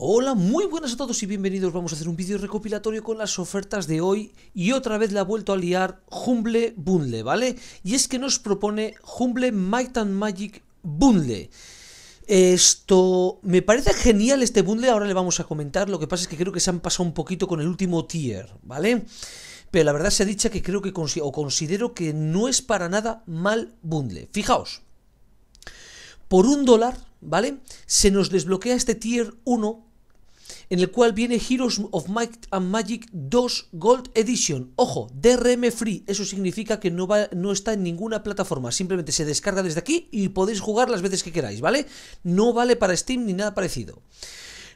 Hola, muy buenas a todos y bienvenidos. Vamos a hacer un vídeo recopilatorio con las ofertas de hoy y otra vez la ha vuelto a liar Humble Bundle, ¿vale? Y es que nos propone Humble Might and Magic Bundle. Esto me parece genial este bundle, ahora le vamos a comentar, lo que pasa es que creo que se han pasado un poquito con el último tier, ¿vale? Pero la verdad se ha dicho que creo que o considero que no es para nada mal bundle. Fijaos, por un dólar, ¿vale? Se nos desbloquea este tier 1 en el cual viene Heroes of Might and Magic 2 Gold Edition. Ojo, DRM free, eso significa que no, está en ninguna plataforma, simplemente se descarga desde aquí y podéis jugar las veces que queráis, ¿vale? No vale para Steam ni nada parecido.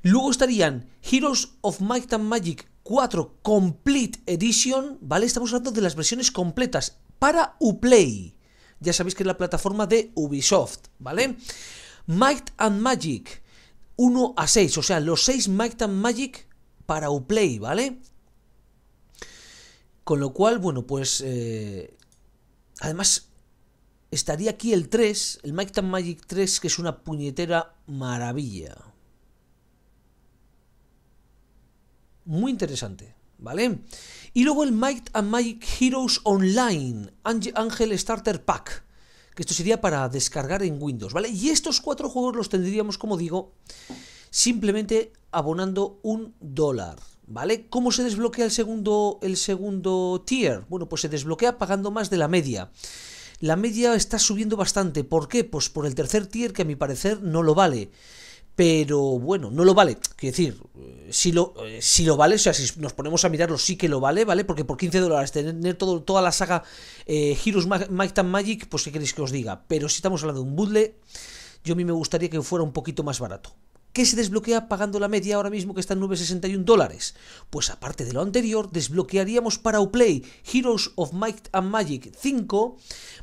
Luego estarían Heroes of Might and Magic 4 Complete Edition, ¿vale? Estamos hablando de las versiones completas para Uplay. Ya sabéis que es la plataforma de Ubisoft, ¿vale? Might and Magic 1 a 6, o sea, los 6 Might and Magic para Uplay, ¿vale? Con lo cual, bueno, pues... Eh, además, estaría aquí el 3, el Might and Magic 3, que es una puñetera maravilla. Muy interesante, ¿vale? Y luego el Might and Magic Heroes Online, Angel Starter Pack que esto sería para descargar en Windows, ¿vale? Y estos cuatro juegos los tendríamos, como digo, simplemente abonando un dólar, ¿vale? ¿Cómo se desbloquea el segundo, el segundo tier? Bueno, pues se desbloquea pagando más de la media. La media está subiendo bastante. ¿Por qué? Pues por el tercer tier que a mi parecer no lo vale. Pero bueno, no lo vale. Quiero decir, eh, si lo, eh, si lo vale, o sea, si nos ponemos a mirarlo, sí que lo vale, ¿vale? Porque por 15 dólares tener todo, toda la saga eh, Heroes Might and Magic, pues qué queréis que os diga. Pero si estamos hablando de un bundle, yo a mí me gustaría que fuera un poquito más barato. ¿Qué se desbloquea pagando la media ahora mismo que está en 9,61 dólares? Pues aparte de lo anterior, desbloquearíamos para Uplay Heroes of Might and Magic 5,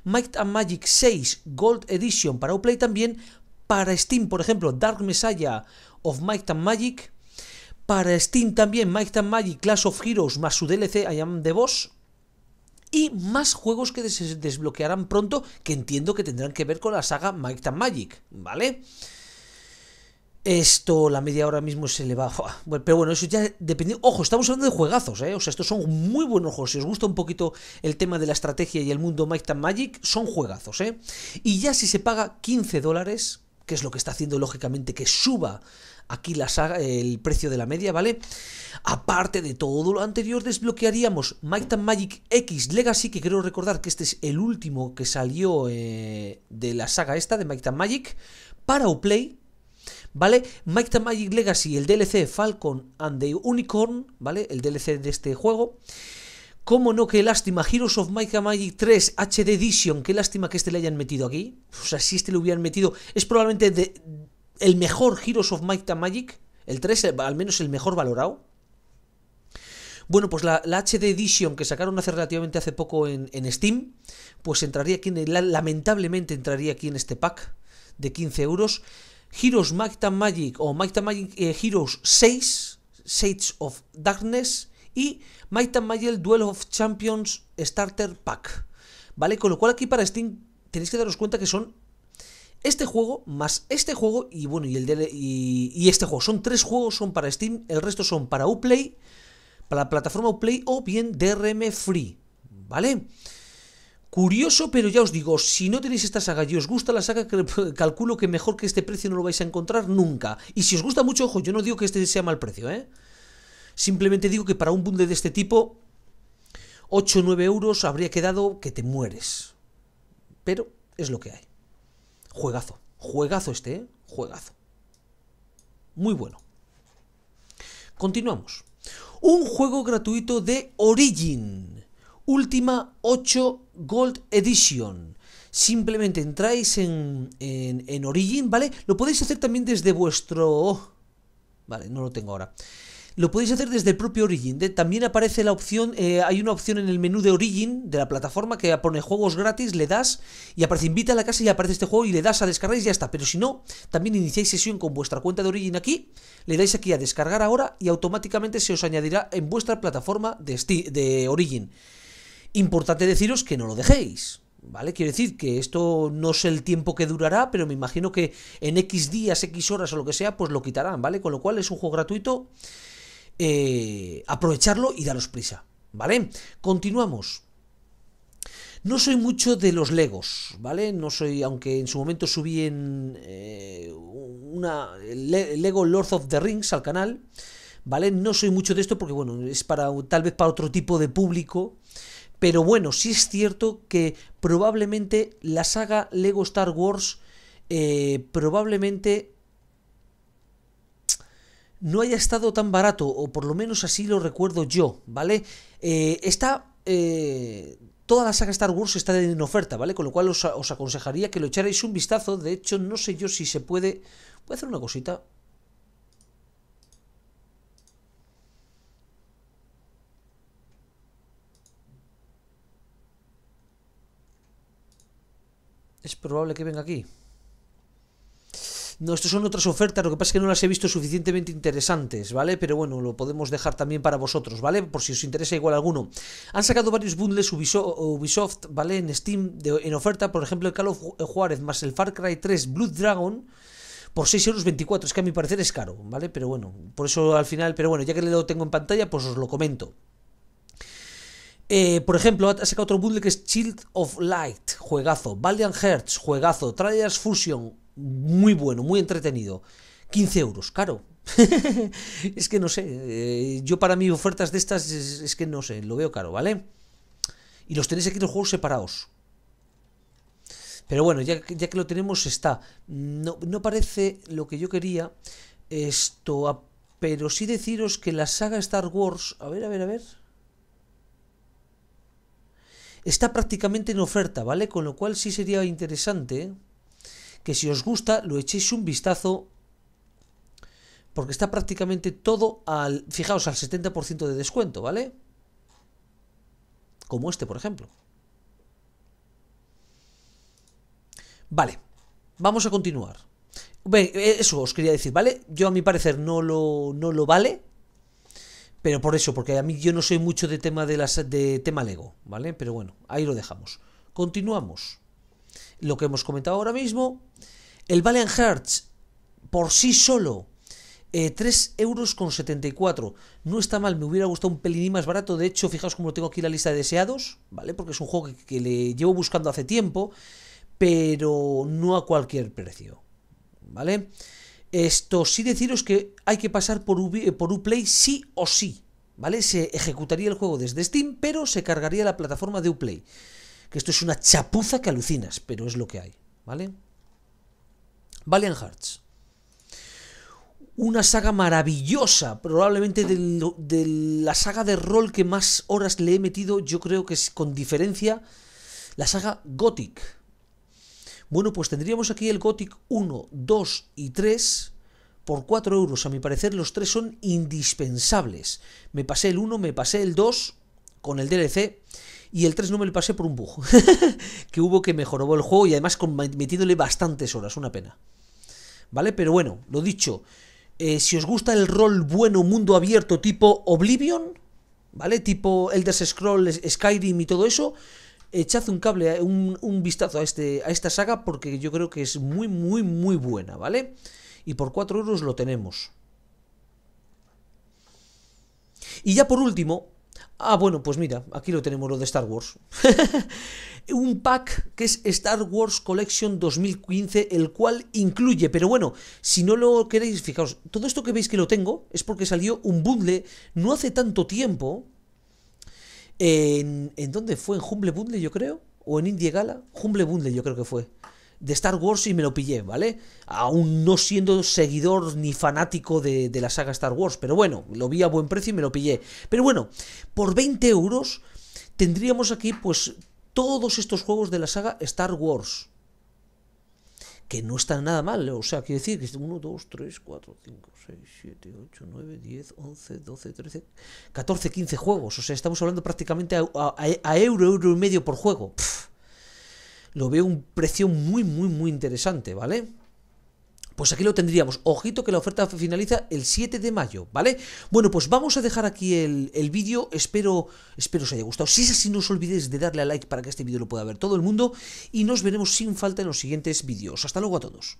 Might and Magic 6 Gold Edition para Uplay también, para Steam, por ejemplo, Dark Messiah of Might and Magic. Para Steam también Might and Magic Clash of Heroes más su DLC I Am the Boss. Y más juegos que se desbloquearán pronto que entiendo que tendrán que ver con la saga Might and Magic, ¿vale? Esto, la media hora mismo se le va. Pero bueno, eso ya depende. Ojo, estamos hablando de juegazos, ¿eh? O sea, estos son muy buenos juegos. Si os gusta un poquito el tema de la estrategia y el mundo Might and Magic, son juegazos, ¿eh? Y ya si se paga 15 dólares, que es lo que está haciendo lógicamente que suba aquí la saga, el precio de la media, ¿vale? Aparte de todo lo anterior, desbloquearíamos Might Magic X Legacy, que creo recordar que este es el último que salió eh, de la saga esta, de Might Magic, para Uplay, ¿vale? Might Magic Legacy, el DLC Falcon and the Unicorn, ¿vale? El DLC de este juego. ¿Cómo no? Qué lástima. Heroes of Might and Magic 3 HD Edition. Qué lástima que este le hayan metido aquí. O sea, si este le hubieran metido... Es probablemente el mejor Heroes of Might and Magic. El 3, al menos el mejor valorado. Bueno, pues la, HD Edition que sacaron hace relativamente hace poco en, Steam, pues entraría aquí, en lamentablemente entraría aquí en este pack de 15 euros. Heroes Might and Magic o Might and Magic eh, Heroes 6, Shades of Darkness, y Might and Duel of Champions Starter Pack. ¿Vale? Con lo cual aquí para Steam tenéis que daros cuenta que son este juego más este juego y bueno, y el de, y, este juego. Son tres juegos, son para Steam, el resto son para Uplay, para la plataforma Uplay o bien DRM Free, ¿vale? Curioso, pero ya os digo, si no tenéis esta saga y os gusta la saga, calculo que mejor que este precio no lo vais a encontrar nunca. Y si os gusta mucho, ojo, yo no digo que este sea mal precio, ¿eh? Simplemente digo que para un bundle de este tipo, 8 o 9 euros habría quedado que te mueres. Pero es lo que hay. Juegazo. Juegazo este, ¿eh? Juegazo. Muy bueno. Continuamos. Un juego gratuito de Origin. Última 8 Gold Edition. Simplemente entráis en, en, en Origin, ¿vale? Lo podéis hacer también desde vuestro... Vale, no lo tengo ahora. Lo podéis hacer desde el propio Origin. también aparece la opción, eh, hay una opción en el menú de Origin, de la plataforma, que pone juegos gratis, le das y aparece invita a la casa y aparece este juego y le das a descargar y ya está. Pero si no, también iniciáis sesión con vuestra cuenta de Origin aquí, le dais aquí a descargar ahora y automáticamente se os añadirá en vuestra plataforma de, de Origin. Importante deciros que no lo dejéis. ¿Vale? Quiero decir que esto no sé el tiempo que durará, pero me imagino que en X días, X horas o lo que sea, pues lo quitarán, ¿vale? Con lo cual es un juego gratuito eh, aprovecharlo y daros prisa, ¿vale? Continuamos. No soy mucho de los Legos, ¿vale? No soy, aunque en su momento subí en eh, una Lego Lord of the Rings al canal, ¿vale? No soy mucho de esto porque, bueno, es para tal vez para otro tipo de público. Pero bueno, sí es cierto que probablemente la saga Lego Star Wars eh, probablemente no haya estado tan barato, o por lo menos así lo recuerdo yo, ¿vale? Eh, está... Eh, toda la saga Star Wars está en oferta, ¿vale? Con lo cual os, os, aconsejaría que lo echarais un vistazo. De hecho, no sé yo si se puede... Voy a hacer una cosita. Es probable que venga aquí. No, estas son otras ofertas, lo que pasa es que no las he visto suficientemente interesantes, ¿vale? Pero bueno, lo podemos dejar también para vosotros, ¿vale? Por si os interesa igual alguno. Han sacado varios bundles Ubisoft, ¿vale? En Steam en oferta, por ejemplo, el Call of Juárez más el Far Cry 3 Blood Dragon por 6,24 euros. Es que a mi parecer es caro, ¿vale? Pero bueno, por eso al final, pero bueno, ya que lo tengo en pantalla, pues os lo comento. Eh, por ejemplo, ha sacado otro bundle que es Shield of Light, juegazo. Valiant Hearts, juegazo. Trials Fusion, muy bueno, muy entretenido. 15 euros, caro. es que no sé, eh, yo para mí ofertas de estas es, que no sé, lo veo caro, ¿vale? Y los tenéis aquí los juegos separados. Pero bueno, ya, ya que lo tenemos está. No, no, parece lo que yo quería esto, ah, pero sí deciros que la saga Star Wars, a ver, a ver, a ver. Está prácticamente en oferta, ¿vale? Con lo cual sí sería interesante que si os gusta lo echéis un vistazo porque está prácticamente todo al, fijaos, al 70% de descuento, ¿vale? Como este, por ejemplo. Vale, vamos a continuar. E, eso os quería decir, ¿vale? Yo a mi parecer no lo, no lo vale, pero por eso, porque a mí yo no soy mucho de tema de, las, de tema Lego, ¿vale? Pero bueno, ahí lo dejamos. Continuamos lo que hemos comentado ahora mismo. El Valiant Hearts por sí solo, eh, euros No está mal, me hubiera gustado un pelín más barato. De hecho, fijaos como lo tengo aquí la lista de deseados, ¿vale? Porque es un juego que, le llevo buscando hace tiempo, pero no a cualquier precio, ¿vale? Esto sí deciros que hay que pasar por, eh, por Uplay sí o sí, ¿vale? Se ejecutaría el juego desde Steam, pero se cargaría la plataforma de Uplay que esto es una chapuza que alucinas, pero es lo que hay, ¿vale? Valiant Hearts. Una saga maravillosa, probablemente de la saga de rol que más horas le he metido, yo creo que es con diferencia la saga Gothic. Bueno, pues tendríamos aquí el Gothic 1, 2 y 3 por 4 euros. A mi parecer los tres son indispensables. Me pasé el 1, me pasé el 2 con el DLC y el 3 no me lo pasé por un bug que hubo que mejoró el juego y además metiéndole bastantes horas, una pena. ¿Vale? Pero bueno, lo dicho, eh, si os gusta el rol bueno mundo abierto tipo Oblivion, ¿vale? Tipo Elder Scrolls, Skyrim y todo eso, echad un cable, eh, un, vistazo a, este, a esta saga porque yo creo que es muy, muy, muy buena, ¿vale? Y por 4 euros lo tenemos. Y ya por último, Ah, bueno, pues mira, aquí lo tenemos lo de Star Wars. un pack que es Star Wars Collection 2015, el cual incluye, pero bueno, si no lo queréis, fijaos, todo esto que veis que lo tengo es porque salió un bundle no hace tanto tiempo. ¿En, en dónde fue? ¿En Humble Bundle, yo creo? ¿O en Indie Gala? Humble Bundle, yo creo que fue de Star Wars y me lo pillé, ¿vale? Aún no siendo seguidor ni fanático de, la saga Star Wars, pero bueno, lo vi a buen precio y me lo pillé. Pero bueno, por 20 euros tendríamos aquí pues todos estos juegos de la saga Star Wars. Que no están nada mal, o sea, quiere decir que 1, 2, 3, 4, 5, 6, 7, 8, 9, 10, 11, 12, 13, 14, 15 juegos. O sea, estamos hablando prácticamente a, euro, euro y medio por juego lo veo un precio muy, muy, muy interesante, ¿vale? Pues aquí lo tendríamos. Ojito que la oferta finaliza el 7 de mayo, ¿vale? Bueno, pues vamos a dejar aquí el, vídeo. Espero, espero os haya gustado. Si es así, no os olvidéis de darle a like para que este vídeo lo pueda ver todo el mundo. Y nos veremos sin falta en los siguientes vídeos. Hasta luego a todos.